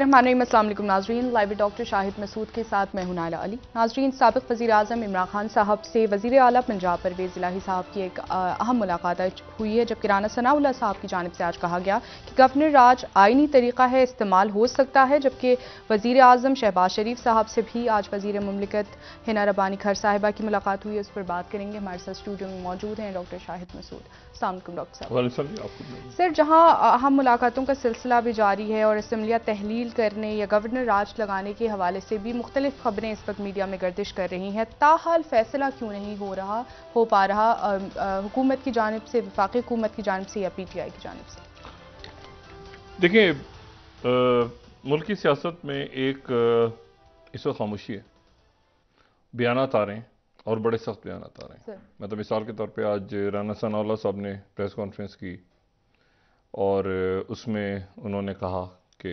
नाजरीन live doctor Shahid Masood के साथ मैं हुनाला अली नाजरीन सबक वजी अजम इमरान खान साहब से वजी अला पंजाब परवेज इलाही साहब की एक अहम मुलाकात हुई है जबकि राना सनाउल्ला साहब की जानब से आज कहा गया कि गवर्नर राज आइनी तरीका है इस्तेमाल हो सकता है जबकि वजीर अजम शहबाज शरीफ साहब से भी आज वजीर ममलिकत हिना रबानी खर साहिबा की मुलाकात हुई है उस पर बात करेंगे हमारे साथ स्टूडियो में मौजूद हैं डॉक्टर शाहिद मसूद डॉक्टर साहब सर जहाँ अहम मुलाकातों का सिलसिला भी जारी है और इसम्बलिया तहली तब्दील करने या गवर्नर राज लगाने के हवाले से भी मुख्तलिफ खबरें इस वक्त मीडिया में गर्दिश कर रही हैं ताहाल फैसला क्यों नहीं हो रहा हो पा रहा हुकूमत की जानब से विफाक हुकूमत की जानब से या पी टी आई की जानब से देखिए मुल्की सियासत में एक इस वक्त खामोशी है बयान आ रहे हैं और बड़े सख्त बयान आ रहे हैं मैं तो मिसाल के तौर पर आज राना सनाउल्ला साहब ने प्रेस कॉन्फ्रेंस की और उसमें उन्होंने कहा कि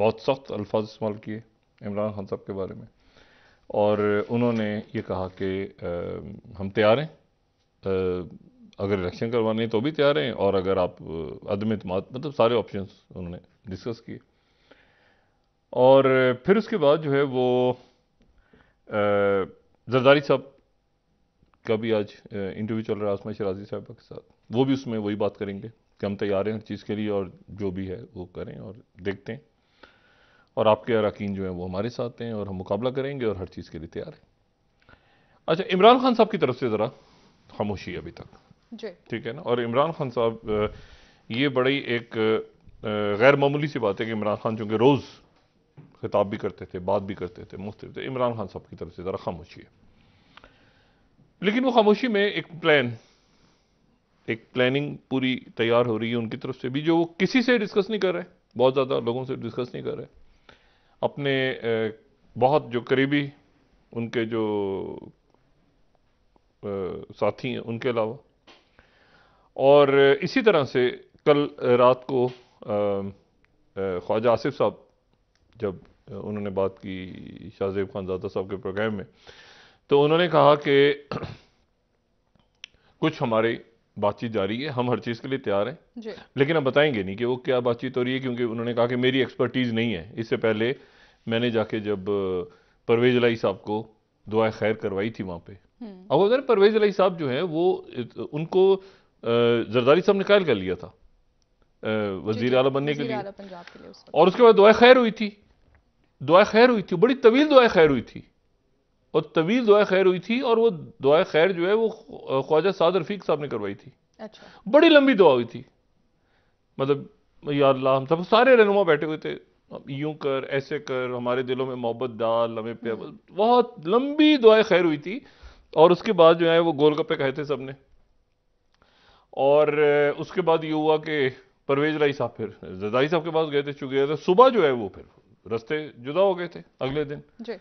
बहुत सख्त अल्फाज इस्तेमाल किए इमरान खान साहब के बारे में और उन्होंने ये कहा कि हम तैयार हैं अगर इलेक्शन करवाने हैं तो भी तैयार हैं और अगर आप अदम अतमाद मतलब सारे ऑप्शन उन्होंने डिस्कस किए और फिर उसके बाद जो है वो जरदारी साहब का भी आज इंटरव्यू चल रहा है आसमा शराजी साहब के साथ वो भी उसमें वही बात करेंगे कि हम तैयार हैं हर चीज़ के लिए और जो भी है वो करें और देखते हैं और आपके अरकान जो हैं वो हमारे साथ हैं और हम मुकाबला करेंगे और हर चीज़ के लिए तैयार हैं अच्छा इमरान खान साहब की तरफ से ज़रा खामोशी अभी तक जी ठीक है ना और इमरान खान साहब ये बड़ी एक गैर मामूली सी बात है कि इमरान खान चूँकि रोज़ खिताब भी करते थे बात भी करते थे मुख्तु थे इमरान खान साहब की तरफ से ज़रा खामोशी है लेकिन वो खामोशी में एक प्लान एक प्लानिंग पूरी तैयार हो रही है उनकी तरफ से भी जो वो किसी से डिस्कस नहीं कर रहे बहुत ज़्यादा लोगों से डिस्कस नहीं कर रहे अपने बहुत जो करीबी उनके जो साथी हैं उनके अलावा और इसी तरह से कल रात को ख्वाजा आसिफ साहब जब उन्होंने बात की शाहजेब खान ज़ादा साहब के प्रोग्राम में तो उन्होंने कहा कि कुछ हमारे बातचीत जारी है हम हर चीज़ के लिए तैयार हैं लेकिन अब बताएंगे नहीं कि वो क्या बातचीत हो रही है क्योंकि उन्होंने कहा कि मेरी एक्सपर्टीज़ नहीं है इससे पहले मैंने जाके जब परवेज लाई साहब को दुआ खैर करवाई थी वहाँ पे हम्म। अब अगर परवेज लाई साहब जो है वो उनको जरदारी साहब ने कायल कर लिया था वजीर अला बनने के लिए और उसके बाद दुआ खैर हुई थी दुआ खैर हुई थी बड़ी तवील दुआ खैर हुई थी और तवील दुआ खैर हुई थी और वो दुआ खैर जो है वो ख्वाजा साद रफीक साहब ने करवाई थी अच्छा बड़ी लंबी दुआ हुई थी मतलब यार हम सब सारे रहनुमा बैठे हुए थे यूं कर ऐसे कर हमारे दिलों में मोहब्बत डाल लमे पे हम्म। बहुत लंबी दुआएं खैर हुई थी और उसके बाद जो है वो गोलगप्पे कहे थे सबने और उसके बाद ये हुआ कि परवेज राई साहब फिर जदाई साहब के पास गए थे चुके थे सुबह जो है वो फिर रस्ते जुदा हो गए थे अगले दिन जी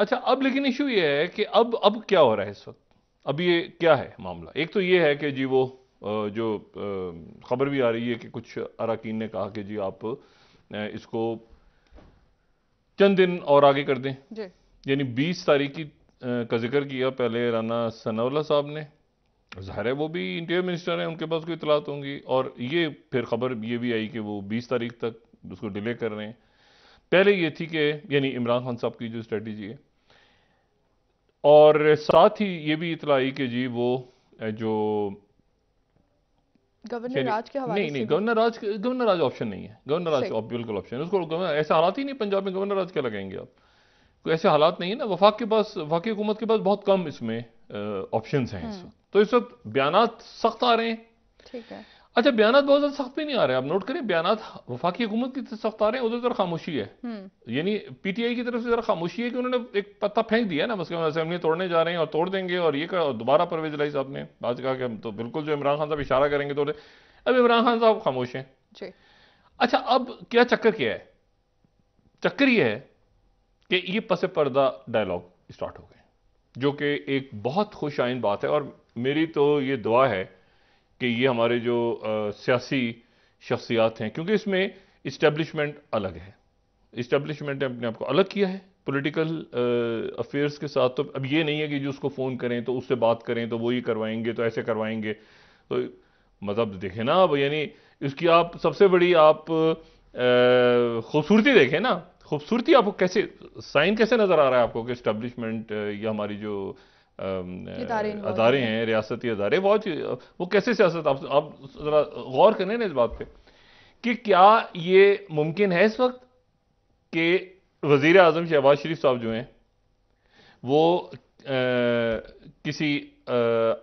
अच्छा अब लेकिन इशू ये है कि अब अब क्या हो रहा है इस वक्त अब ये क्या है मामला एक तो ये है कि जी वो जो खबर भी आ रही है कि कुछ अरकान ने कहा कि जी आप इसको चंद दिन और आगे कर दें यानी बीस तारीख की का जिक्र किया पहले राना सनावला साहब ने ज़ाहिर है वो भी इंटीरियर मिनिस्टर हैं उनके पास कोई इतलात होंगी और ये फिर खबर ये भी आई कि वो बीस तारीख तक उसको डिले कर रहे हैं पहले ये थी कि यानी इमरान खान साहब की जो स्ट्रेटजी है और साथ ही ये भी इतला आई कि जी वो जो गवर्नर राज के हवाले नहीं नहीं गवर्नर राज गवर्नर राज ऑप्शन नहीं है गवर्नर राज बिल्कुल ऑप्शन उसको ऐसे हालात ही नहीं पंजाब में गवर्नर राज क्या लगाएंगे आप कोई ऐसे हालात नहीं है ना वफाक के पास वफाकी हुकूमत के पास बहुत कम इसमें ऑप्शन हैं हम्म। इस वक्त तो इस वक्त बयान सख्त आ रहे हैं ठीक है अच्छा बयान बहुत ज्यादा सख्त भी नहीं आ रहे आप नोट करें बयान वफाकी हुकूमत की सख्त आ रहे हैं उधर जरा खामोशी है हम्म। यानी पी टी आई की तरफ से जरा खामोशी है कि उन्होंने एक पत्ता फेंक दिया ना मसलन असेंबली तोड़ने जा रहे हैं और तोड़ देंगे और ये कहा दोबारा परवेज लाई साहब ने आज कहा कि हम तो बिल्कुल जो इमरान खान साहब इशारा करेंगे तोड़े अब इमरान खान साहब खामोश हैं अच्छा अब क्या चक्कर क्या है चक्कर ये है कि ये पस पर्दा डायलॉग स्टार्ट हो गए जो कि एक बहुत खुश आइन बात है और मेरी तो ये दुआ है कि ये हमारे जो सियासी शख्सियात हैं क्योंकि इसमें इस्टेब्लिशमेंट अलग है इस्टेब्लिशमेंट ने अपने आप को अलग किया है पॉलिटिकल अफेयर्स के साथ तो अब ये नहीं है कि जो उसको फ़ोन करें तो उससे बात करें तो वो करवाएंगे तो ऐसे करवाएंगे तो मतलब देखें ना अब यानी इसकी आप सबसे बड़ी आप खूबसूरती देखें ना खूबसूरती आपको कैसे साइन कैसे नज़र आ रहा है आपको कि इस्टेब्लिशमेंट या हमारी जो अदारे हैं रियासती अदारे बहुत वो कैसे सियासत आप ज़रा गौर करें ना इस बात पर कि क्या ये मुमकिन है इस वक्त कि वज़ी अजम शहबाज शरीफ साहब जो हैं वो आ, किसी आ,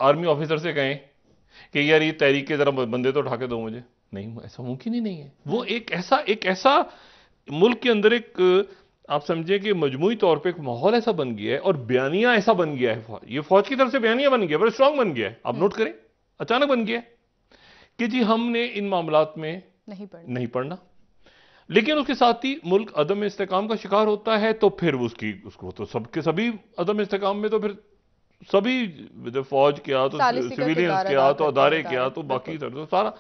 आर्मी ऑफिसर से कहें कि यार ये तहरीक के ज़रा बंदे तो उठा के दो मुझे नहीं ऐसा मुमकिन ही नहीं है वो हाँ। एक ऐसा एक ऐसा मुल्क के अंदर एक आप समझिए कि मजमू तौर पर एक माहौल ऐसा बन गया है और बयानिया ऐसा बन गया है ये फौज की तरफ से बयानिया बन गया बड़ा स्ट्रांग बन गया है आप नोट हम्म। करें अचानक बन गया कि जी हमने इन मामला में नहीं पढ़ना नहीं पढ़ना लेकिन उसके साथ ही मुल्क अदम इसकाम का शिकार होता है तो फिर उसकी उसको तो सबके सभी अदम इसकाम में तो फिर सभी फौज आ तो सिविलियंस आ तो अदारे क्या तो बाकी सारा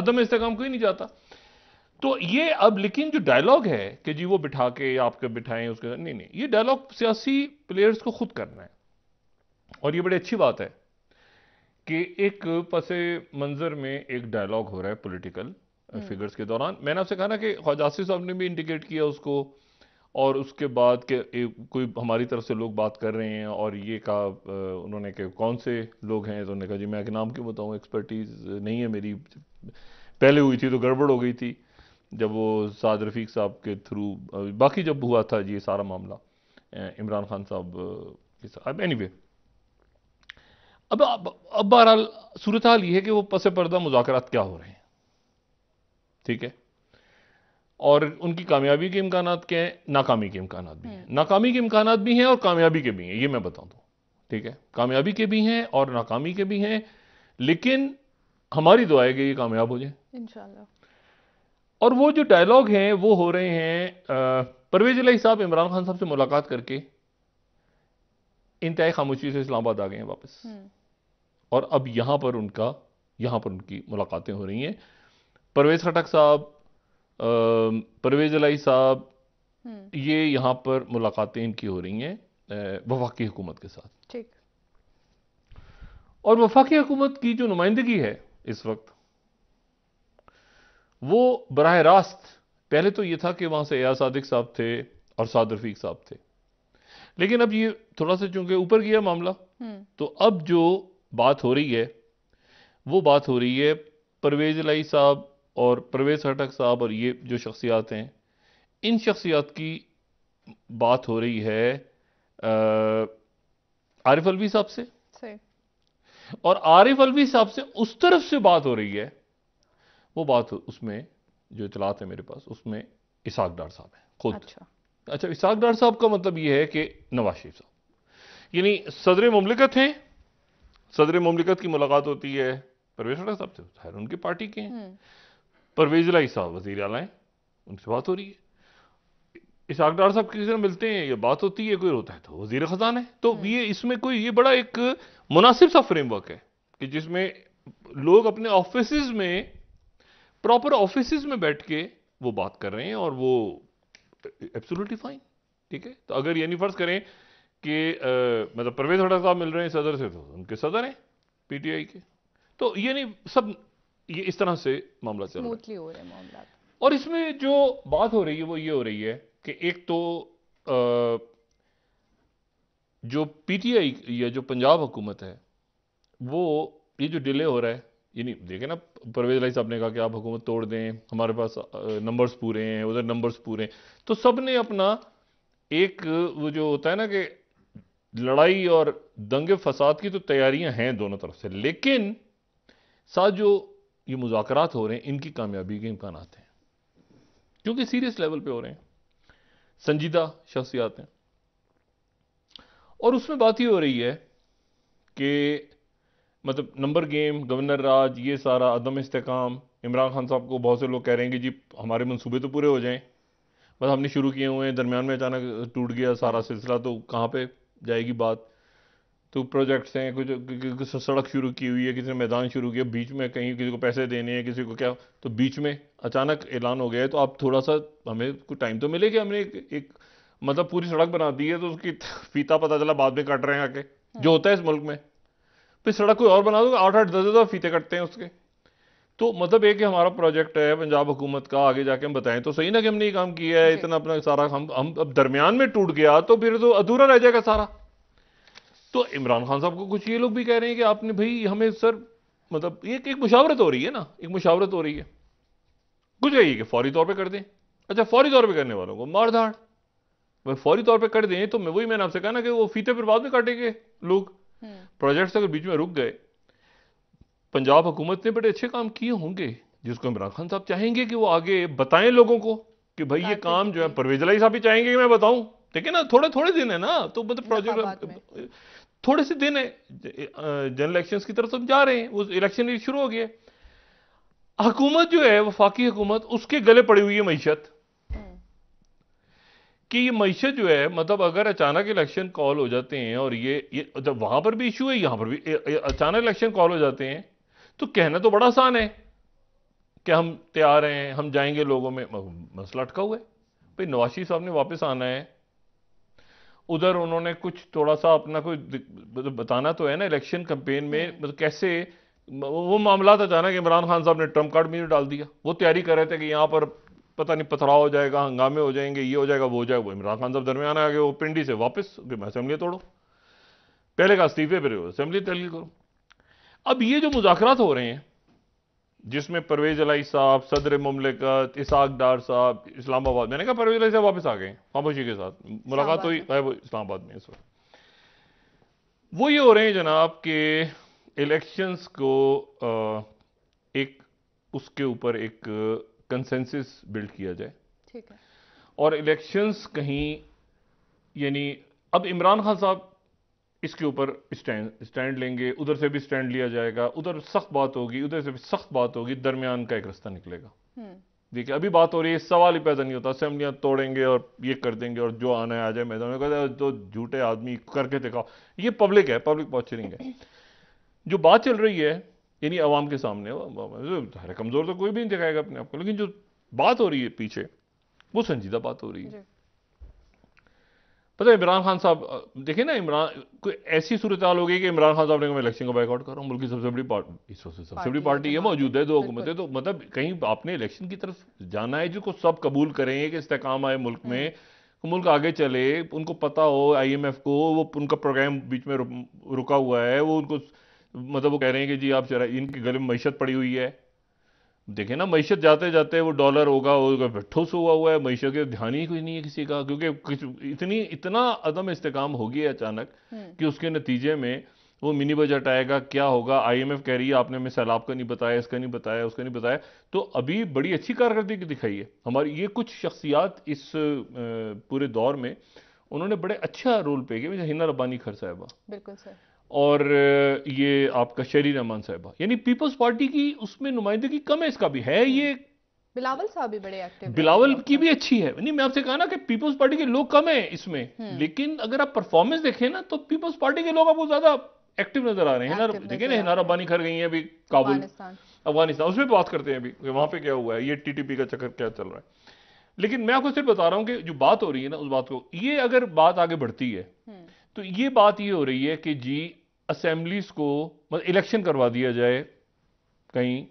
अदम इसकाम को ही नहीं जाता तो ये अब लेकिन जो डायलॉग है कि जी वो बिठा के आपके बिठाएं उसके नहीं नहीं ये डायलॉग सियासी प्लेयर्स को खुद करना है और ये बड़ी अच्छी बात है कि एक पस मंज़र में एक डायलॉग हो रहा है पॉलिटिकल फिगर्स हम्म। के दौरान मैंने आपसे कहा ना कि ख्वाजासी साहब ने भी इंडिकेट किया उसको और उसके बाद के एक, कोई हमारी तरफ से लोग बात कर रहे हैं और ये कहा उन्होंने कि कौन से लोग हैं तो उन्होंने कहा जी मैं नाम क्यों बताऊँ एक्सपर्टीज़ नहीं है मेरी पहले हुई थी तो गड़बड़ हो गई थी जब वो साद रफ़ीक साहब के थ्रू बाकी जब हुआ था ये सारा मामला इमरान खान साहब के साथ एनी anyway, अब अब, बहरहाल सूरत हाल ये है कि वो पस पर्दा मुजात क्या हो रहे हैं ठीक है और उनकी कामयाबी के इम्कान क्या हैं नाकामी के इम्कान भी हैं हम्म। नाकामी के इम्कान भी हैं और कामयाबी के भी हैं ये मैं बता दूँ तो। ठीक है कामयाबी के भी हैं और नाकामी के भी हैं लेकिन हमारी दुआ है कि ये कामयाब हो जाए इंशाल्लाह और वो जो डायलॉग हैं वो हो रहे हैं परवेज अलाई साहब इमरान खान साहब से मुलाकात करके इंतहाई खामोशी से इस्लामाबाद आ गए हैं वापस हम्म। और अब यहाँ पर उनका यहाँ पर उनकी मुलाकातें हो रही हैं परवेज खटक साहब परवेज अलाई साहब हम्म। ये यहाँ पर मुलाकातें इनकी हो रही हैं वफाकी हुकूमत के साथ ठीक और वफाकी हुकूमत की जो नुमाइंदगी है इस वक्त वो बरह रास्त पहले तो ये था कि वहाँ से एया सादिक साहब थे और साद रफीक साहब थे लेकिन अब ये थोड़ा सा चूंकि ऊपर गया मामला हम्म। तो अब जो बात हो रही है वो बात हो रही है परवेज लाई साहब और परवेज हटक साहब और ये जो शख्सियात हैं इन शख्सियात की बात हो रही है आरिफ अलवी साहब से और आरिफ अलवी साहब से उस तरफ से बात हो रही है वो बात उसमें जो इतलात है मेरे पास उसमें इसाक डार साहब हैं खुद अच्छा अच्छा इसाक डार साहब का मतलब ये है कि नवाज शरीफ साहब यानी सदर ममलिकत हैं सदर ममलिकत की मुलाकात होती है परवेज अला साहब से खैर उनकी पार्टी के हैं हम्म। परवेज लाई साहब वजीर अला हैं उनसे बात हो रही है इसाक डार साहब किसी तरह मिलते हैं या बात होती है कोई रोता है तो वजीर खजान है तो हम्म। ये इसमें कोई ये बड़ा एक मुनासिब सा फ्रेमवर्क है कि जिसमें लोग अपने ऑफिस में प्रॉपर ऑफिस में बैठ के वो बात कर रहे हैं और वो एब्सोल्युटली फाइन ठीक है तो अगर यानी फर्ज करें कि मतलब परवेज हडा साहब मिल रहे हैं सदर से तो उनके सदर हैं पीटीआई के तो यानी सब ये इस तरह से मामला चल रहा है हो रहे मामला और इसमें जो बात हो रही है वो ये हो रही है कि एक तो आ, जो पीटीआई या जो पंजाब हुकूमत है वो ये जो डिले हो रहा है यानी नहीं देखे ना परवेज लाई साहब ने कहा कि आप हुकूमत तोड़ दें हमारे पास नंबर्स पूरे हैं उधर नंबर्स पूरे हैं तो सब ने अपना एक वो जो होता है ना कि लड़ाई और दंगे फसाद की तो तैयारियां हैं दोनों तरफ से लेकिन साथ जो ये मुजाकर हो रहे हैं इनकी कामयाबी के इम्कान हैं क्योंकि सीरियस लेवल पर हो रहे हैं संजीदा शख्सियात हैं और उसमें बात ही हो रही है कि मतलब नंबर गेम गवर्नर राज ये सारा अदम इस्तेकाम इमरान खान साहब को बहुत से लोग कह रहे हैं कि जी हमारे मनसूबे तो पूरे हो जाएं बस हमने शुरू किए हुए हैं दरमियान में अचानक टूट गया सारा सिलसिला तो कहाँ पे जाएगी बात तो प्रोजेक्ट्स हैं कुछ, सड़क शुरू की हुई है किसी ने मैदान शुरू किया बीच में कहीं किसी को पैसे देने हैं किसी को क्या तो बीच में अचानक ऐलान हो गया है तो आप थोड़ा सा हमें कुछ टाइम तो मिले कि हमने एक, एक मतलब पूरी सड़क बना दी है तो उसकी फीता पता चला बाद में कट रहे हैं आके जो होता है इस मुल्क में फिर सड़क कोई और बना दो आठ आठ दस दस फीते कटते हैं उसके तो मतलब एक हमारा प्रोजेक्ट है पंजाब हुकूमत का आगे जाके हम बताएं तो सही ना कि हमने ये काम किया है इतना अपना सारा हम हम अब दरमियान में टूट गया तो फिर तो अधूरा रह जाएगा सारा तो इमरान खान साहब को कुछ ये लोग भी कह रहे हैं कि आपने भाई हमें सर मतलब ये एक मुशावरत हो रही है ना एक मुशावरत हो रही है कुछ कहिए कि फौरी तौर पर कर दें अच्छा फौरी तौर पर करने वालों को मार धाड़ भाई फौरी तौर पर कर दें तो मैं वही मैंने आपसे कहा ना कि वो फीते पर बाद में काटेंगे लोग प्रोजेक्ट्स अगर बीच में रुक गए पंजाब हुकूमत ने बड़े अच्छे काम किए होंगे जिसको इमरान खान साहब चाहेंगे कि वो आगे बताएं लोगों को कि भाई ये तो काम जो है परवेज साहब ही चाहेंगे कि मैं बताऊं ठीक है ना थोड़े थोड़े दिन है ना तो मतलब प्रोजेक्ट थोड़े से दिन है जनरल इलेक्शन की तरफ हम जा रहे हैं उस इलेक्शन शुरू हो गया हुकूमत जो है वफाकी हुकूमत उसके गले पड़ी हुई है मीशत कि ये मीशत जो है मतलब अगर अचानक इलेक्शन कॉल हो जाते हैं और ये ये जब वहां पर भी इशू है यहाँ पर भी अचानक इलेक्शन कॉल हो जाते हैं तो कहना तो बड़ा आसान है कि हम तैयार हैं हम जाएंगे लोगों में मसला अटका हुआ है भाई नवाशी साहब ने वापस आना है उधर उन्होंने कुछ थोड़ा सा अपना कोई मतलब बताना तो है ना इलेक्शन कंपेन में हम्म। मतलब कैसे वो मामला अचानक इमरान खान साहब ने ट्रम्प कार्ड में डाल दिया वो तैयारी कर रहे थे कि यहाँ पर पता नहीं पथराव हो जाएगा हंगामे हो जाएंगे ये हो जाएगा वो हो जाएगा वो इमरान खान साहब दरमियान आ गए वो पिंडी से वापस असेंबली तोड़ो पहले का इस्तीफे पर असेंबली तहलील करो अब ये जो मुजाकर हो रहे हैं जिसमें परवेज अलाई साहब सदर ममलिकत इसाक डार साहब इस्लामाबाद मैंने कहा परवेज अलाई साहब वापस आ गए खामोशी के साथ मुलाकात हुई है वो इस्लामाबाद में इस वक्त वो ये हो रहे हैं जनाब के इलेक्शंस को एक उसके ऊपर एक कंसेंसिस बिल्ड किया जाए ठीक है और इलेक्शंस कहीं यानी अब इमरान खान साहब इसके ऊपर स्टैंड स्टैंड लेंगे उधर से भी स्टैंड लिया जाएगा उधर सख्त बात होगी उधर से भी सख्त बात होगी दरमियान का एक रास्ता निकलेगा हम्म। देखिए अभी बात हो रही है सवाल ही पैदा नहीं होता असेंबलियां तोड़ेंगे और ये कर देंगे और जो आना है आ जाए मैदान में कहते तो झूठे आदमी करके दिखाओ ये पब्लिक है पब्लिक पॉचरिंग है जो बात चल रही है यानी आवाम के सामने कमज़ोर तो कोई भी नहीं दिखाएगा अपने आप को लेकिन जो बात हो रही है पीछे वो संजीदा बात हो रही है पता है इमरान खान साहब देखिए ना इमरान कोई ऐसी सूरत हाल हो गई कि इमरान खान साहब ने मैं इलेक्शन का बाइकआउट कर रहा हूँ मुल्क की सबसे बड़ी पार्टी इस वक्त सबसे बड़ी पार्टी है तो मौजूद है दो हुकूमतें तो मतलब कहीं आपने इलेक्शन की तरफ जाना है जिसको सब कबूल करें कि इस्तेकाम आए मुल्क में हम्म। मुल्क आगे चले उनको पता हो आई एम एफ को वो उनका प्रोग्राम बीच में रुका हुआ है वो उनको मतलब वो कह रहे हैं कि जी आप चरा इनके गले में मीशत पड़ी हुई है देखें ना मीशत जाते जाते वो डॉलर होगा होगा तो ठोस हुआ हुआ है मीशत के ध्यान ही कुछ नहीं है किसी का क्योंकि इतनी इतना अदम इस्तेकाम होगी अचानक हम्म। कि उसके नतीजे में वो मिनी बजट आएगा क्या होगा आईएमएफ कह रही है आपने हमें सैलाब का नहीं बताया इसका नहीं बताया उसका नहीं बताया तो अभी बड़ी अच्छी कारकर्दगी दिखाई है हमारी ये कुछ शख्सियात इस पूरे दौर में उन्होंने बड़े अच्छा रोल पे किया हिना रब्बानी खर साहबा बिल्कुल सर और ये आपका शरीर रहमान साहब यानी पीपल्स पार्टी की उसमें नुमाइंदगी कम है इसका भी है ये बिलावल साहब भी बड़े एक्टिव बिलावल की भी अच्छी है नहीं मैं आपसे कहा ना कि पीपल्स पार्टी के लोग कम है इसमें हम्म। लेकिन अगर आप परफॉर्मेंस देखें ना तो पीपल्स पार्टी के लोग आपको ज्यादा एक्टिव नजर आ रहे हैं देखिए ना हिनारा बानी खर गई है अभी काबुल अफगानिस्तान उसमें बात करते हैं अभी वहां पर क्या हुआ है ये टीटीपी का चक्कर क्या चल रहा है लेकिन मैं आपको सिर्फ बता रहा हूँ कि जो बात हो रही है ना उस बात को ये अगर बात आगे बढ़ती है हम्म। तो ये बात ये हो रही है कि जी असेंबलीज को मतलब इलेक्शन करवा दिया जाए कहीं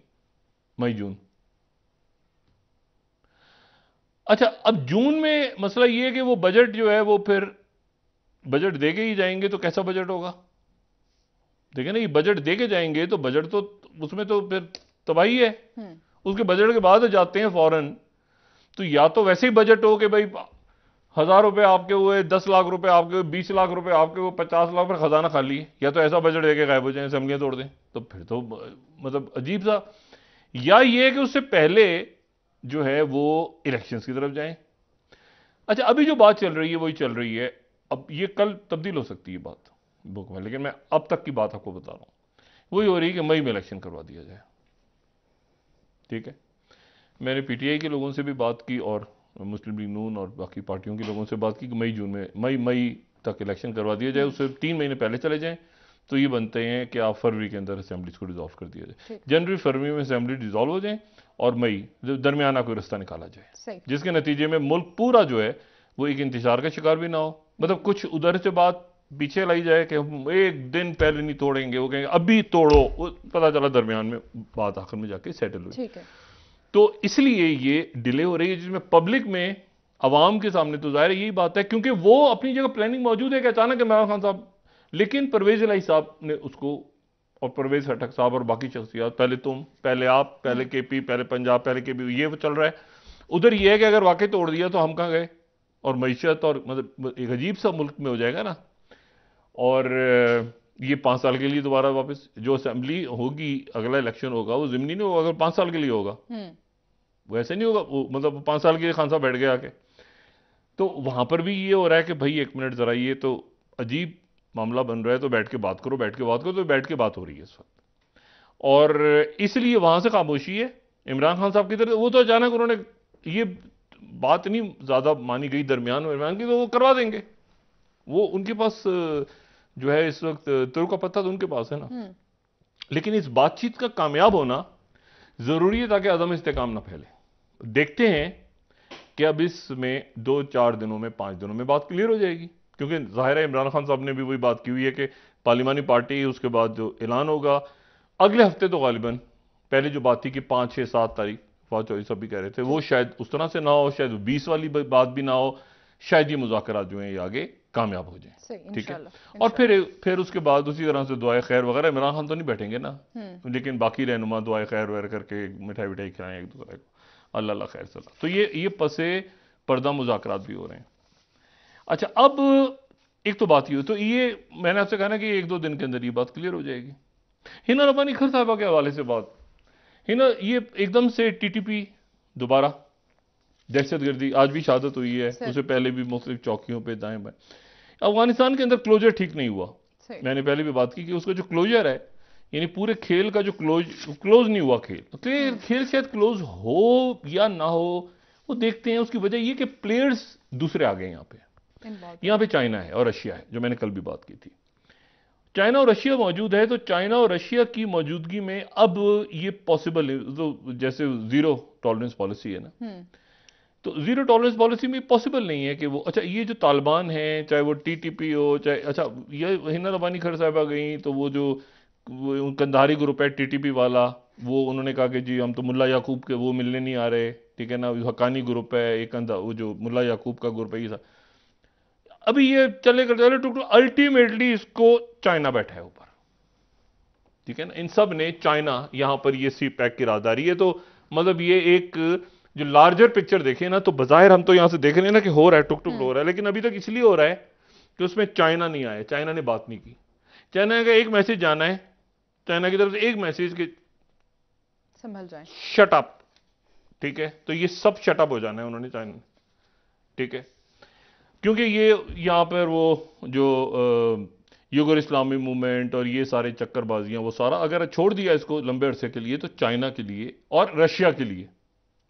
मई जून अच्छा अब जून में मसला ये है कि वो बजट जो है वो फिर बजट दे के ही जाएंगे तो कैसा बजट होगा देखे ना ये बजट दे के जाएंगे तो बजट तो उसमें तो फिर तबाही है हम्म। उसके बजट के बाद जाते हैं फॉरन तो या तो वैसे ही बजट हो कि भाई हज़ार रुपये आपके हुए दस लाख रुपए आपके हुए बीस लाख रुपए आपके हुए पचास लाख पर ख़जाना खाली है या तो ऐसा बजट देके गायब हो जाए समझे तोड़ दें तो फिर तो मतलब अजीब सा या ये कि उससे पहले जो है वो इलेक्शंस की तरफ जाएं अच्छा अभी जो बात चल रही है वही चल रही है अब ये कल तब्दील हो सकती है बात बुक में लेकिन मैं अब तक की बात आपको बता रहा हूँ वही हो रही है कि मई में इलेक्शन करवा दिया जाए ठीक है मैंने पीटीआई के लोगों से भी बात की और मुस्लिम लीग नून और बाकी पार्टियों के लोगों से बात की कि मई जून में मई मई तक इलेक्शन करवा दिया जाए उससे तीन महीने पहले चले जाएं तो ये बनते हैं कि आप फरवरी के अंदर असेंबली को डिजॉल्व कर दिया जाए जनवरी फरवरी में असेंबली डिजॉल्व हो जाए और मई दरमियाना कोई रास्ता निकाला जाए जिसके नतीजे में मुल्क पूरा जो है वो एक इंतजार का शिकार भी ना हो मतलब कुछ उधर से बात पीछे लाई जाए कि हम एक दिन पहले नहीं तोड़ेंगे वो कहेंगे अभी तोड़ो पता चला दरमियान में बात आखिर में जाके सेटल हुई तो इसलिए ये डिले हो रही है जिसमें पब्लिक में आवाम के सामने तो जाहिर यही बात है क्योंकि वो अपनी जगह प्लानिंग मौजूद है कि अचानक इमरान खान साहब लेकिन परवेज अलाई साहब ने उसको और परवेज हटक साहब और बाकी शख्सियात पहले तुम पहले आप पहले के हम्म। पी पहले पंजाब पहले के पी ये चल रहा है उधर ये है कि अगर वाकई तोड़ दिया तो हम कहाँ गए और मीशत और मतलब एक अजीब सा मुल्क में हो जाएगा ना और ये पाँच साल के लिए दोबारा वापस जो असम्बली होगी अगला इलेक्शन होगा वो ज़िमनी नहीं होगा अगर पाँच साल के लिए होगा हम्म। वैसे नहीं होगा वो मतलब पाँच साल के लिए खान साहब बैठ गए आके तो वहाँ पर भी ये हो रहा है कि भाई एक मिनट ज़रा ये तो अजीब मामला बन रहा है तो बैठ के बात करो बैठ के बात करो तो बैठ के बात हो रही है इस वक्त और इसलिए वहाँ से खामोशी है इमरान खान साहब की तरफ वो तो अचानक उन्होंने ये बात नहीं ज़्यादा मानी गई दरमियान इमरान की तो वो करवा देंगे वो उनके पास जो है इस वक्त तुर का पत्ता तो उनके पास है ना हम्म। लेकिन इस बातचीत का कामयाब होना ज़रूरी है ताकि अदम इस्तेकाम ना फैले देखते हैं कि अब इसमें दो चार दिनों में पाँच दिनों में बात क्लियर हो जाएगी क्योंकि ज़ाहिर है इमरान खान साहब ने भी वही बात की हुई है कि पार्लिमानी पार्टी उसके बाद जो ऐलान होगा अगले हफ्ते तो गालिबा पहले जो बात थी कि पांच छः सात तारीख फवाद चौधरी साहब भी कह रहे थे वो शायद उस तरह से ना हो शायद बीस वाली बात भी ना हो शायद ये मुजाकर जो हैं ये आगे कामयाब हो जाए ठीक है और फिर फिर उसके बाद उसी तरह से दुआए खैर वगैरह इमरान खान तो नहीं बैठेंगे ना हम्म। लेकिन बाकी रहनुमा दुआए खैर वगैरह करके मिठाई विठाई खिलाएं एक दूसरे को अल्लाह खैर सला तो ये ये पसे पर्दा मुजाकर भी हो रहे हैं अच्छा अब एक तो बात ये तो ये मैंने आपसे कहा ना कि एक दो दिन के अंदर ये बात क्लियर हो जाएगी हिना रबानी खर साहबा के हवाले से बात हिना ये एकदम से टीटीपी दोबारा दहशत गर्दी आज भी शहादत हुई है उससे पहले भी मुख्तलिफ चौकियों पर दाएं बाएं अफगानिस्तान के अंदर क्लोजर ठीक नहीं हुआ मैंने पहले भी बात की कि उसका जो क्लोजर है यानी पूरे खेल का जो क्लोज क्लोज नहीं हुआ खेल तो खेल शायद क्लोज हो या ना हो वो देखते हैं उसकी वजह ये कि प्लेयर्स दूसरे आ गए यहाँ पे यहाँ पे चाइना है और रशिया है जो मैंने कल भी बात की थी चाइना और रशिया मौजूद है तो चाइना और रशिया की मौजूदगी में अब ये पॉसिबल है तो जैसे ज़ीरो टॉलरेंस पॉलिसी है ना हम्म। तो ज़ीरो टॉलरेंस पॉलिसी में पॉसिबल नहीं है कि वो अच्छा ये जो तालिबान हैं चाहे वो टी टी पी हो चाहे अच्छा ये हिना रबानी खर साहब आ गई तो वो जो कंधारी ग्रुप है टीटीपी वाला वो उन्होंने कहा कि जी हम तो मुल्ला याकूब के वो मिलने नहीं आ रहे ठीक है ना हकानी ग्रुप है एक अंधा वो जो मुल्ला याकूब का ग्रुप है ये अभी ये चले करते चले टुक अल्टीमेटली इसको चाइना बैठा है ऊपर ठीक है ना इन सब ने चाइना यहां पर ये सी पैक की राजदारी है तो मतलब ये एक जो लार्जर पिक्चर देखे ना तो बाहर हम तो यहां से देख रहे हैं ना कि हो रहा है टुक टुक हो रहा है लेकिन अभी तक इसलिए हो रहा है कि उसमें चाइना नहीं आया चाइना ने बात नहीं की चाइना का एक मैसेज जाना है चाइना की तरफ से एक मैसेज के संभल जाए शटअप ठीक है तो ये सब शटअप हो जाना है उन्होंने चाइना ठीक है क्योंकि ये यहां पर वो जो युगर इस्लामी मूवमेंट और ये सारे चक्करबाजियां वो सारा अगर छोड़ दिया इसको लंबे अरसे के लिए तो चाइना के लिए और रशिया के लिए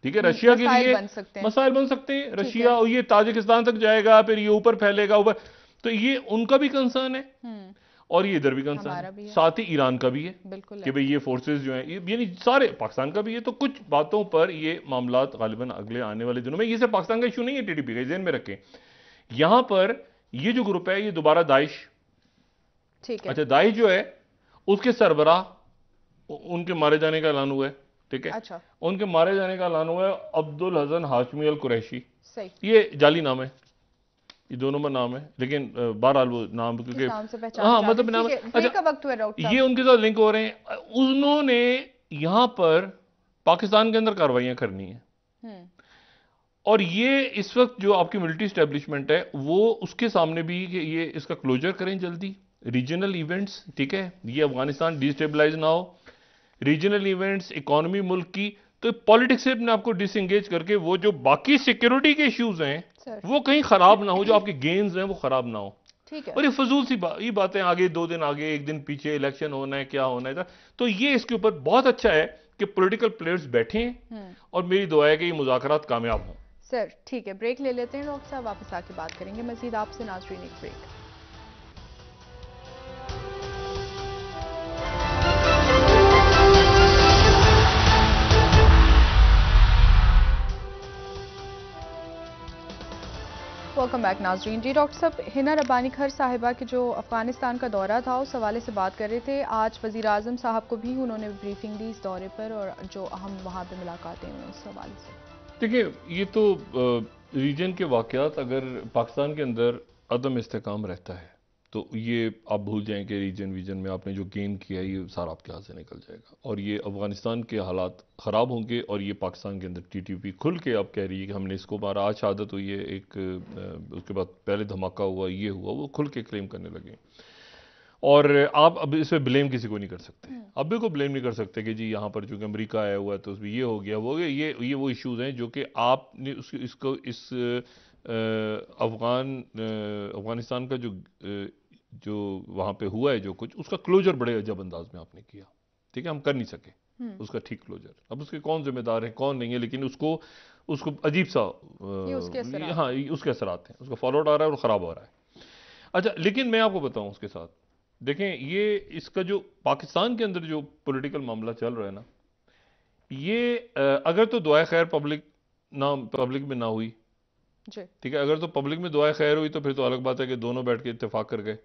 ठीक है हम्म, रशिया के लिए मसाइल बन सकते हैं रशिया और ये ताजिकिस्तान तक जाएगा फिर ये ऊपर फैलेगा ऊपर तो ये उनका भी कंसर्न है हम्म। और ये इधर भी कौन सा साथ ही ईरान का भी है कि भाई ये फोर्सेस जो हैं यानी सारे पाकिस्तान का भी है तो कुछ बातों पर ये मामला गालिबा अगले आने वाले दिनों में ये सिर्फ पाकिस्तान का इशू नहीं है टी टी पी का जेन में रखें यहां पर ये जो ग्रुप है ये दोबारा दाइश ठीक है अच्छा दाइश जो है उसके सरबराह उनके मारे जाने का ऐलान हुआ है ठीक है अच्छा उनके मारे जाने का ऐलान हुआ है अब्दुल हसन हाशमी अल कुरैशी ये जाली नाम है ये दोनों में नाम है लेकिन बहरहाल वो नाम क्योंकि हाँ मतलब नाम अच्छा ये उनके साथ लिंक हो रहे हैं उन्होंने यहाँ पर पाकिस्तान के अंदर कार्रवाइयाँ करनी है हम्म। और ये इस वक्त जो आपकी मिलिट्री स्टैब्लिशमेंट है वो उसके सामने भी कि ये इसका क्लोजर करें जल्दी रीजनल इवेंट्स ठीक है ये अफगानिस्तान डिस्टेबलाइज ना हो रीजनल इवेंट्स इकॉनमी मुल्क की तो पॉलिटिक्स से अपने आपको डिसंगेज करके वो जो बाकी सिक्योरिटी के इश्यूज हैं वो कहीं खराब ना हो जो आपके गेंस हैं वो खराब ना हो ठीक है और ये फजूल सी बा, ये बातें आगे दो दिन आगे एक दिन पीछे इलेक्शन होना है क्या होना है तो ये इसके ऊपर बहुत अच्छा है कि पोलिटिकल प्लेयर्स बैठे हैं और मेरी दुआ है कि ये मुजाकर कामयाब हों सर ठीक है ब्रेक ले लेते हैं डॉक्टर साहब वापस आके बात करेंगे मजीद आपसे नाजरीन एक ब्रेक वेलकम बैक नाजरीन जी डॉक्टर साहब हिना रबानी खर साहिबा के जो अफगानिस्तान का दौरा था उस हवाले से बात कर रहे थे आज वजीर आजम साहब को भी उन्होंने ब्रीफिंग दी इस दौरे पर और जो अहम वहाँ पर मुलाकातें हुई उस हवाले से देखिए ये तो रीजन के वाकत अगर पाकिस्तान के अंदर अदम इसकाम रहता है तो ये आप भूल जाएं कि रीजन वीजन में आपने जो गेन किया है ये सारा आपके हाथ से निकल जाएगा और ये अफगानिस्तान के हालात ख़राब होंगे और ये पाकिस्तान के अंदर टी टी पी खुल के आप कह रही है कि हमने इसको बार आज शहादत हुई है एक उसके बाद पहले धमाका हुआ ये हुआ वो खुल के क्लेम करने लगे और आप अब इस पर ब्लेम किसी को नहीं कर सकते अब भी को ब्लेम नहीं कर सकते कि जी यहाँ पर चूँकि अमेरिका आया हुआ है तो उसमें ये हो गया वो हो गया ये ये वो इश्यूज़ हैं जो कि आपने उस, इसको इस अफ़गान अफ़गानिस्तान का जो जो वहाँ पे हुआ है जो कुछ उसका क्लोजर बड़े अजब अंदाज में आपने किया ठीक है हम कर नहीं सके हम्म। उसका ठीक क्लोजर अब उसके कौन जिम्मेदार हैं कौन नहीं है लेकिन उसको उसको अजीब सा हाँ उसके असरात हैं उसका फॉलोआउट आ रहा है और ख़राब हो रहा है अच्छा लेकिन मैं आपको बताऊँ उसके साथ देखें ये इसका जो पाकिस्तान के अंदर जो पॉलिटिकल मामला चल रहा है ना ये अगर तो दुआ खैर पब्लिक ना पब्लिक में ना हुई ठीक है अगर तो पब्लिक में दुआ खैर हुई तो फिर तो अलग बात है कि दोनों बैठ के इतफाक कर गए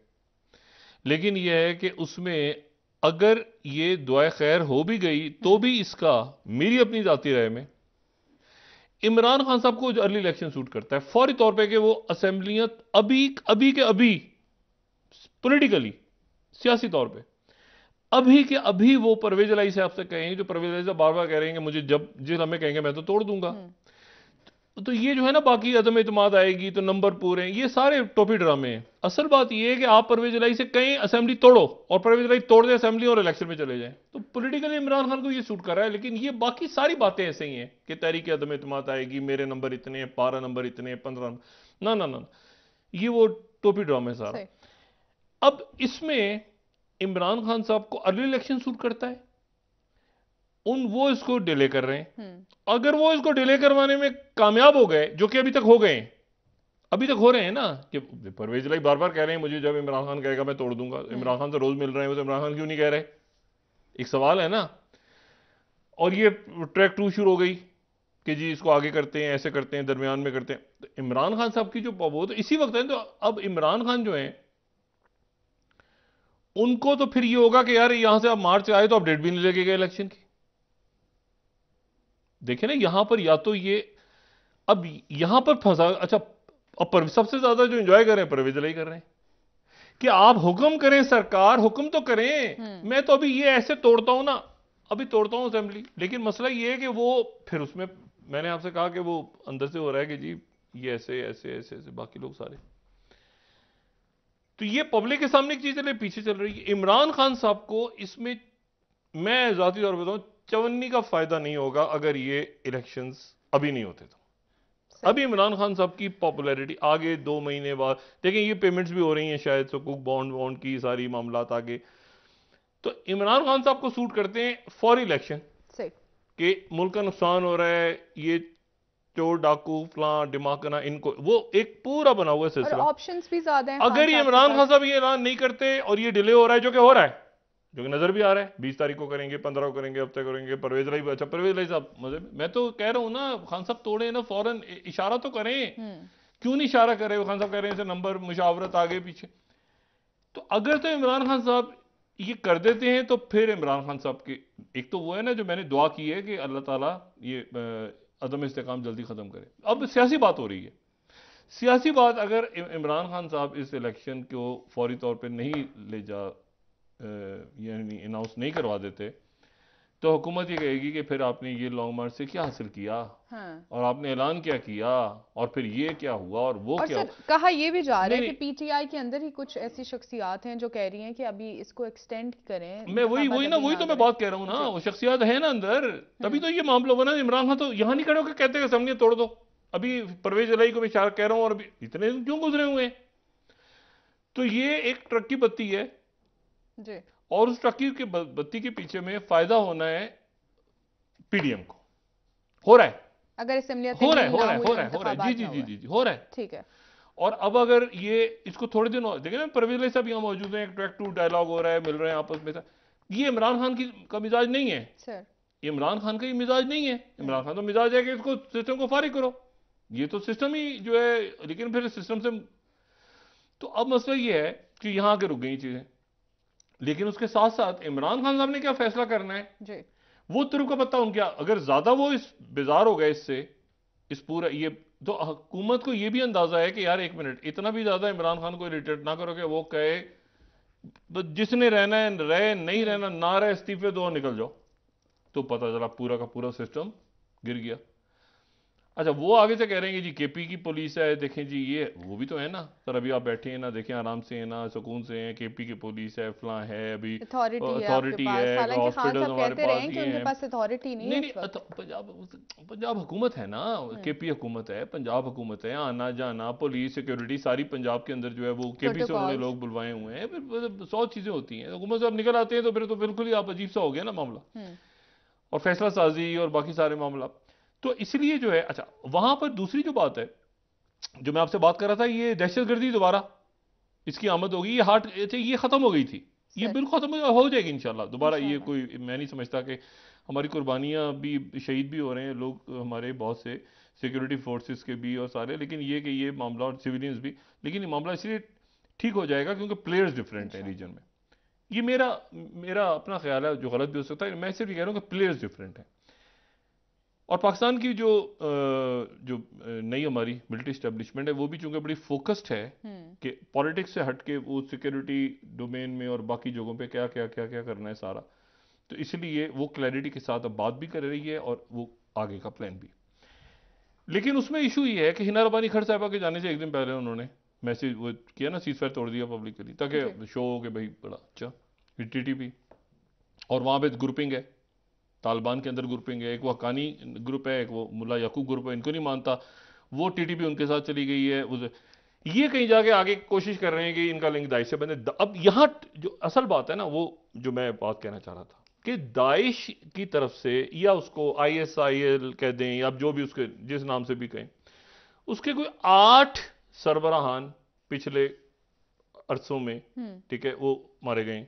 लेकिन यह है कि उसमें अगर ये दुआ खैर हो भी गई तो भी इसका मेरी अपनी जाती राय में इमरान खान साहब को जो अर्ली इलेक्शन सूट करता है फौरी तौर पे कि वो असेंबलियां अभी अभी के अभी पॉलिटिकली सियासी तौर पे अभी के अभी वो परवेज अलाई साहब से कहेंगे जो परवेज अलाई साहब बार बार कह रहे हैं कि मुझे जब जिस हमें कहेंगे मैं तो तोड़ दूंगा हम्म। तो ये जो है ना बाकी अदम अतमाद आएगी तो नंबर पूरे ये सारे टोपी ड्रामे हैं असल बात यह है कि आप परवेज लाई से कहीं असेंबली तोड़ो और परवेज लाई तोड़ दे असेंबली और इलेक्शन में चले जाए तो पोलिटिकली इमरान खान को ये सूट कर रहा है लेकिन ये बाकी सारी बातें ऐसे ही हैं कि तहरीक अदम अतमाद आएगी मेरे नंबर इतने बारह नंबर इतने पंद्रह ना ना ना ये वो टोपी ड्रामे सारा अब इसमें इमरान खान साहब को अर्ली इलेक्शन सूट करता है उन वो इसको डिले कर रहे हैं हम्म। अगर वो इसको डिले करवाने में कामयाब हो गए जो कि अभी तक हो गए अभी तक हो रहे हैं ना कि परवेज लाई बार बार कह रहे हैं मुझे जब इमरान खान कहेगा मैं तोड़ दूंगा हम्म। इमरान खान से रोज मिल रहे हैं तो इमरान खान क्यों नहीं कह रहे एक सवाल है ना और ये ट्रैक टू शुरू हो गई कि जी इसको आगे करते हैं ऐसे करते हैं दरमियान में करते हैं तो इमरान खान साहब की जो वो तो इसी वक्त है तो अब इमरान खान जो है उनको तो फिर ये होगा कि यार यहां से आप मार्च आए तो आप डेट भी नहीं लगेगा इलेक्शन की देखे ना यहां पर या तो ये अब यहां पर फंसा अच्छा अब पर, सबसे ज़्यादा जो इंजॉय कर रहे हैं परवेज लाई कर रहे हैं कि आप हुक्म करें सरकार हुक्म तो करें हम्म। मैं तो अभी ये ऐसे तोड़ता हूं ना अभी तोड़ता हूं असेंबली लेकिन मसला ये है कि वो फिर उसमें मैंने आपसे कहा कि वो अंदर से हो रहा है कि जी ये ऐसे ऐसे ऐसे ऐसे बाकी लोग सारे तो ये पब्लिक के सामने एक चीज चले पीछे चल रही है इमरान खान साहब को इसमें मैं जाती तौर पर बताऊं चवन्नी का फायदा नहीं होगा अगर ये इलेक्शन अभी नहीं होते तो अभी इमरान खान साहब की पॉपुलैरिटी आगे दो महीने बाद देखें ये पेमेंट्स भी हो रही हैं शायद सुकूक बॉन्ड वॉन्ड की सारी मामला आगे तो इमरान खान साहब को सूट करते हैं फॉर इलेक्शन कि मुल्क का नुकसान हो रहा है ये चोर डाकू फला डिमाकना इनको वो एक पूरा बना हुआ सिलसिला ऑप्शंस भी ज्यादा हैं अगर ये इमरान खान साहब ये ऐलान नहीं करते और ये डिले हो रहा है जो कि हो रहा है जो कि नज़र भी आ रहा है बीस तारीख को करेंगे पंद्रह को करेंगे हफ्ते करेंगे परवेज लाई अच्छा परवेज लाई साहब मजे में मैं तो कह रहा हूँ ना खान साहब तोड़े ना फौरन इशारा तो करें हम्म। क्यों नहीं इशारा कर रहे खान साहब कह रहे हैं नंबर मुशावरत आगे पीछे तो अगर तो इमरान खान साहब ये कर देते हैं तो फिर इमरान खान साहब के एक तो वो है ना जो मैंने दुआ की है कि अल्लाह ताला ये अदम इस्तेकाम जल्दी ख़त्म करे अब सियासी बात हो रही है सियासी बात अगर इमरान खान साहब इस इलेक्शन को फौरी तौर पर नहीं ले जा यानी अनाउंस नहीं करवा देते तो हुकूमत ये कहेगी कि फिर आपने ये लॉन्ग मार्च से क्या हासिल किया हाँ। और आपने ऐलान क्या किया और फिर ये क्या हुआ और वो और क्या हुआ? कहा ये भी जा रहा है कि पीटीआई के अंदर ही कुछ ऐसी शख्सियात हैं जो कह रही हैं कि अभी इसको एक्सटेंड करें मैं वही वही ना वही तो मैं बात कह रहा हूँ ना वो शख्सियात है ना अंदर हाँ। तभी तो ये मामला बना इमरान खान तो यहाँ नहीं खड़े होकर कहते हैं समझे तोड़ दो अभी परवेज अलाई को भी कह रहा हूँ और अभी इतने क्यों गुजरे हुए हैं तो ये एक ट्रक की बत्ती है और उस टकीर के बत्ती के पीछे में फायदा होना है पीडीएम को हो रहा है अगर हो रहा है तो हो रहा है हो रहा है हो रहा है जी जी जी जी जी हो रहा है ठीक है और अब अगर ये इसको थोड़े दिन देखिए ना परवेज साहब यहाँ मौजूद है एक टू डायलॉग हो रहा है मिल रहे हैं आपस में ये इमरान खान की का मिजाज नहीं है इमरान खान का ही मिजाज नहीं है इमरान खान तो मिजाज है कि इसको सिस्टम को फारिग करो ये तो सिस्टम ही जो है लेकिन फिर सिस्टम से तो अब मसला ये है कि यहाँ आके रुक गई चीज़ें लेकिन उसके साथ साथ इमरान खान साहब ने क्या फैसला करना है जी वो तुर्क को पता उनके अगर ज्यादा वो इस बेजार हो गए इससे इस पूरा ये तो हुकूमत को ये भी अंदाजा है कि यार एक मिनट इतना भी ज्यादा इमरान खान को इरिटेट ना करो कि वो कहे तो जिसने रहना है रहे नहीं रहना ना रहे इस्तीफे दो निकल जाओ तो पता चला पूरा का पूरा सिस्टम गिर गया अच्छा वो आगे से कह रहे हैं जी जी केपी की पुलिस है देखें जी ये वो भी तो है ना सर अभी आप बैठे हैं ना देखें आराम से है ना सुकून से हैं केपी की पुलिस है फला है अभी अथॉरिटी है हॉस्पिटल हमारे पास है अथॉरिटी हाँ, नहीं, पंजाब पंजाब हुकूमत है ना के हम्म। पी हुकूमत है पंजाब हुकूमत है आना जाना पुलिस सिक्योरिटी सारी पंजाब के अंदर जो है वो के पी से उन्होंने लोग बुलवाए हुए हैं फिर सौ चीज़ें होती हैं हुकूमत से आप निकल आते हैं तो फिर तो बिल्कुल ही आप अजीब सा हो गया ना मामला हम्म। और फैसला साजी और बाकी सारे मामला तो इसलिए जो है अच्छा वहां पर दूसरी जो बात है जो मैं आपसे बात कर रहा था ये दहशतगर्दी दोबारा इसकी आमद होगी ये हार्ट अच्छा ये ख़त्म हो गई थी ये बिल्कुल ख़त्म हो जाएगी इंशाल्लाह दोबारा ये कोई मैं नहीं समझता कि हमारी कुर्बानियाँ भी शहीद भी हो रहे हैं लोग हमारे बहुत से सिक्योरिटी फोर्सेस के भी और सारे लेकिन ये कि ये मामला और सिविलियंस भी लेकिन ये मामला इसलिए ठीक हो जाएगा क्योंकि प्लेयर्स डिफरेंट हैं रीजन अच्छा। में ये मेरा मेरा अपना ख्याल है जो गलत भी हो सकता है मैं सिर्फ ये कह रहा हूँ कि प्लेयर्स डिफरेंट हैं और पाकिस्तान की जो जो नई हमारी मिलिट्री स्टेब्लिशमेंट है वो भी चूंकि बड़ी फोकस्ड है हम्म। कि पॉलिटिक्स से हट के वो सिक्योरिटी डोमेन में और बाकी जगहों पे क्या क्या क्या क्या करना है सारा तो इसलिए वो क्लैरिटी के साथ अब बात भी कर रही है और वो आगे का प्लान भी लेकिन उसमें इशू ये है कि हिना रबानी खड़ साहबा के जाने से एक दिन पहले उन्होंने मैसेज वो किया ना सीज फायर तोड़ दिया पब्लिकली ताकि शो हो कि भाई बड़ा अच्छा टी टी पी और वहाँ पे ग्रुपिंग है तालिबान के अंदर ग्रुपिंग है एक वो हकानी ग्रुप है एक वो मुला याकूब ग्रुप है इनको नहीं मानता वो टी टी पी उनके साथ चली गई है उस ये कहीं जाके आगे कोशिश कर रहे हैं कि इनका लिंक दाइश से बने अब यहाँ जो असल बात है ना वो जो मैं बात कहना चाह रहा था कि दाइश की तरफ से या उसको आई एस आई एल कह दें या जो भी उसके जिस नाम से भी कहें उसके कोई आठ सरबराहान पिछले अरसों में हम्म। ठीक है वो मारे गए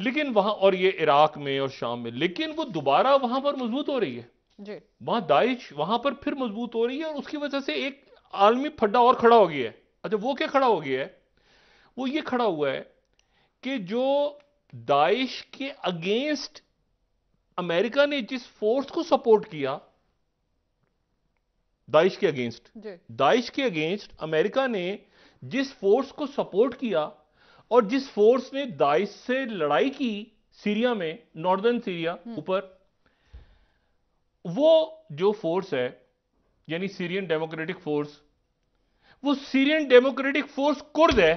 लेकिन वहां और ये इराक में और शाम में लेकिन वो दोबारा वहां पर मजबूत हो रही है वहां दाइश वहां पर फिर मजबूत हो रही है और उसकी वजह से एक आलमी फड्डा और खड़ा हो गया है अच्छा वो क्या खड़ा हो गया है वो ये खड़ा हुआ है कि जो दाइश के अगेंस्ट अमेरिका ने जिस फोर्स को सपोर्ट किया दाइश के अगेंस्ट दाइश के अगेंस्ट अमेरिका ने जिस फोर्स को सपोर्ट किया और जिस फोर्स ने दाइश से लड़ाई की सीरिया में नॉर्दर्न सीरिया हम्म। ऊपर वो जो फोर्स है यानी सीरियन डेमोक्रेटिक फोर्स वो सीरियन डेमोक्रेटिक फोर्स कुर्द है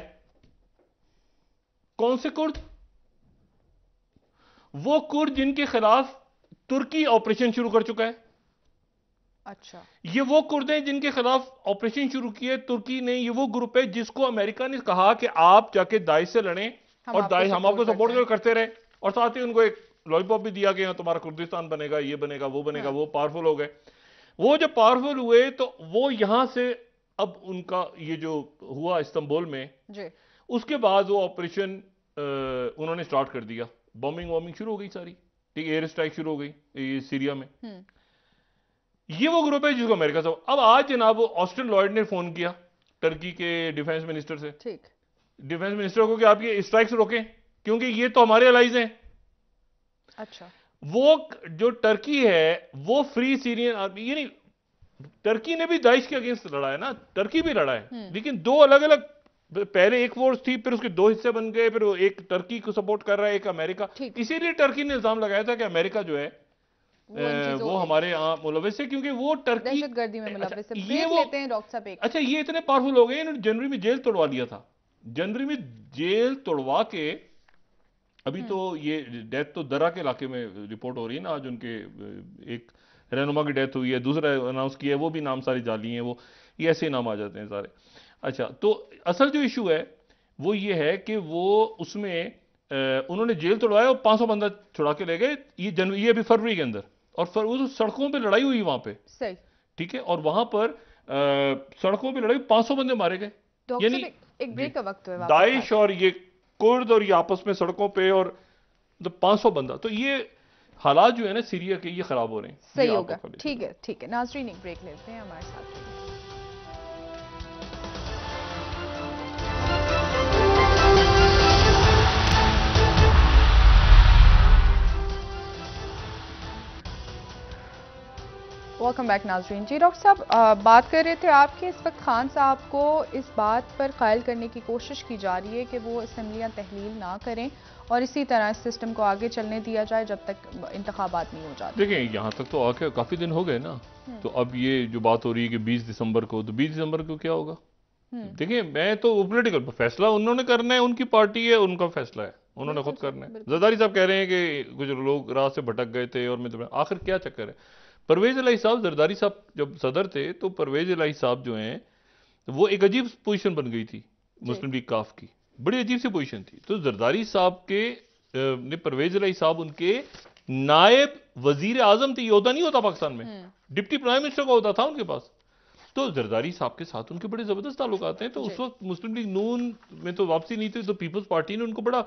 कौन से कुर्द वो कुर्द जिनके खिलाफ तुर्की ऑपरेशन शुरू कर चुका है अच्छा ये वो कुर्द हैं जिनके खिलाफ ऑपरेशन शुरू किए तुर्की ने ये वो ग्रुप है जिसको अमेरिका ने कहा कि आप जाके दाइश से लड़ें और दाइश हम आपको सपोर्ट करते रहे और साथ ही उनको एक लॉलीपॉप भी दिया गया तुम्हारा कुर्दिस्तान बनेगा ये बनेगा वो बनेगा हाँ। वो पावरफुल हो गए वो जब पावरफुल हुए तो वो यहां से अब उनका ये जो हुआ इस्तंबुल में जी। उसके बाद वो ऑपरेशन उन्होंने स्टार्ट कर दिया बॉम्बिंग वॉम्बिंग शुरू हो गई सारी ठीक एयर स्ट्राइक शुरू हो गई सीरिया में हम्म। ये वो ग्रुप है जिसको अमेरिका से अब आज जनाब ऑस्टिन लॉयड ने फोन किया टर्की के डिफेंस मिनिस्टर से ठीक डिफेंस मिनिस्टर को कि आप ये स्ट्राइक्स रोकें क्योंकि ये तो हमारे अलाइज हैं अच्छा वो जो टर्की है वो फ्री सीरियन आर्मी ये नहीं टर्की ने भी दाइश के अगेंस्ट लड़ा है ना टर्की भी लड़ा है हम्म। लेकिन दो अलग अलग पहले एक फोर्स थी फिर उसके दो हिस्से बन गए फिर एक टर्की को सपोर्ट कर रहा है एक अमेरिका इसीलिए टर्की ने इल्जाम लगाया था कि अमेरिका जो है वो, हमारे यहाँ मुलविस है क्योंकि वो टर्की गर्दी में मुलविस अच्छा, ये लेते हैं डॉक्टर साहब एक अच्छा ये इतने पावरफुल हो गए इन्होंने जनवरी में जेल तोड़वा दिया था जनवरी में जेल तोड़वा के अभी तो हम्म। ये डेथ तो दरा के इलाके में रिपोर्ट हो रही है ना आज उनके एक रहनुमा की डेथ हुई है दूसरा अनाउंस किया है वो भी नाम सारे जाली हैं वो ये ऐसे नाम आ जाते हैं सारे अच्छा तो असल जो इशू है वो ये है कि वो उसमें उन्होंने जेल तोड़वाया और 500 बंदा छुड़ा के ले गए ये जनवरी ये अभी फरवरी के अंदर और फिर वो तो सड़कों पे लड़ाई हुई वहां पे सही ठीक है और वहां पर आ, सड़कों पे लड़ाई 500 बंदे मारे गए तो यानी एक ब्रेक का वक्त है दाइश और ये कुर्द और ये आपस में सड़कों पे और मतलब पांच सौ बंदा तो ये हालात जो है ना सीरिया के ये खराब हो रहे हैं सही होगा ठीक है ठीक है नाजरीन एक ब्रेक लेते हैं हमारे साथ वेलकम बैक नाजरीन जी डॉक्टर साहब बात कर रहे थे कि इस वक्त खान साहब को इस बात पर कायल करने की कोशिश की जा रही है कि वो असम्बलियाँ तहलील ना करें और इसी तरह इस सिस्टम को आगे चलने दिया जाए जब तक इंतबात नहीं हो जाते देखिए यहाँ तक तो आके काफ़ी दिन हो गए ना हम्म। तो अब ये जो बात हो रही है कि बीस दिसंबर को तो बीस दिसंबर को क्या होगा हम्म। देखिए मैं तो पोलिटिकल फैसला उन्होंने करना है उनकी पार्टी है उनका फैसला है उन्होंने खुद करना है जरदारी साहब कह रहे हैं कि कुछ लोग राह से भटक गए थे और मैं तो आखिर क्या चक्कर है परवेज अलाई साहब जरदारी साहब जब सदर थे तो परवेज लाई साहब जो हैं वो एक अजीब पोजीशन बन गई थी मुस्लिम लीग काफ की बड़ी अजीब सी पोजीशन थी तो जरदारी साहब के ने परवेज लाई साहब उनके नायब वजीर आजम थे ये होता नहीं होता पाकिस्तान में हम्म। डिप्टी प्राइम मिनिस्टर का होता था उनके पास तो जरदारी साहब के साथ उनके बड़े ज़बरदस्त ताल्लुक आते हैं तो उस वक्त मुस्लिम लीग नून में तो वापसी नहीं थी तो पीपल्स पार्टी ने उनको बड़ा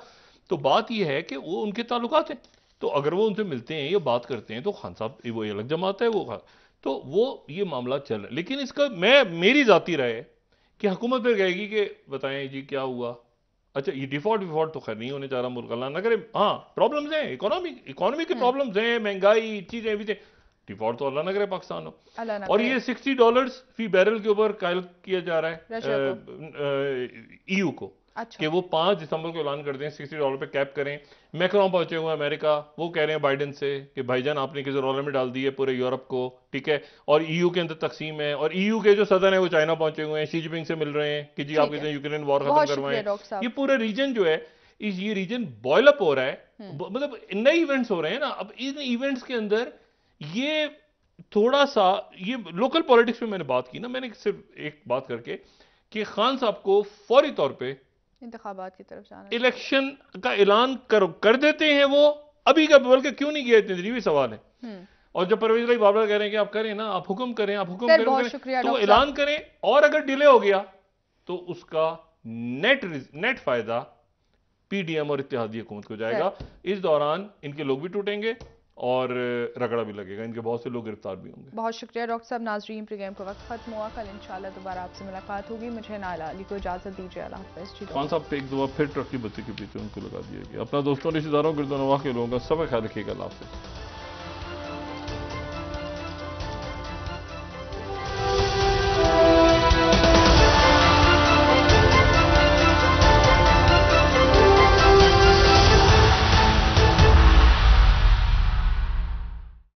तो बात यह है कि वो उनके ताल्लुक हैं तो अगर वो उनसे मिलते हैं या बात करते हैं तो खान साहब वो अलग जमात है वो तो वो ये मामला चल रहा है लेकिन इसका मैं मेरी जाती राय कि हुकूमत फिर कहेगी कि बताएं जी क्या हुआ अच्छा ये डिफॉल्ट विफॉल्ट तो खैर नहीं होने जा रहा मुर्गला अल्लाह ना करे हाँ प्रॉब्लम्स हैं इकोनॉमिक इकोनॉमी की प्रॉब्लम्स हैं महंगाई चीज़ें भी डिफॉल्ट तो अल्लाह ना करे पाकिस्तान हो और ये सिक्सटी डॉलर्स फी बैरल के ऊपर कायल किया जा रहा है ई को e अच्छा। कि वो पांच दिसंबर को ऐलान कर दें सिक्सटी डॉलर पे कैप करें मैक्रॉन पहुंचे हुए अमेरिका वो कह रहे हैं बाइडन से कि भाईजान आपने किसी डॉलर में डाल दी है पूरे यूरोप को ठीक है और ईयू के अंदर तकसीम है और ईयू के जो सदन है वो चाइना पहुंचे हुए हैं शी जिनपिंग से मिल रहे हैं कि जी आप कितने यूक्रेन वॉर खत्म करवाएं ये पूरा रीजन जो है इस ये रीजन बॉयलअप हो रहा है हम्म। मतलब नए इवेंट्स हो रहे हैं ना अब इन इवेंट्स के अंदर ये थोड़ा सा ये लोकल पॉलिटिक्स में मैंने बात की ना मैंने सिर्फ एक बात करके कि खान साहब को फौरी तौर पर इंतबात की तरफ जाना इलेक्शन का ऐलान कर, कर देते हैं वो अभी का बल्कि क्यों नहीं किया इतनी भी सवाल है हम्म। और जब परवेज भाई बाबा कह रहे हैं कि आप करें ना आप हुक्म करें आप हुक्म करें, करें तो ऐलान करें और अगर डिले हो गया तो उसका नेट नेट फायदा पीडीएम और इतिहादी हुकूमत को जाएगा इस दौरान इनके लोग भी टूटेंगे और रगड़ा भी लगेगा इनके बहुत से लोग गिरफ्तार भी होंगे बहुत शुक्रिया डॉक्टर साहब नाजरीन प्रोग्राम का वक्त खत्म हुआ कल इंशाल्लाह दोबारा आपसे मुलाकात होगी मुझे नाला अली को इजाजत दीजिए अल्लाह हाफिज खान साहब एक दो फिर ट्रक की बत्ती के पीछे उनको लगा दिया गया अपना दोस्तों रिश्तेदारों गिरदोनवा के लोगों का सब ख्याल रखिएगा अल्लाह हाफिज़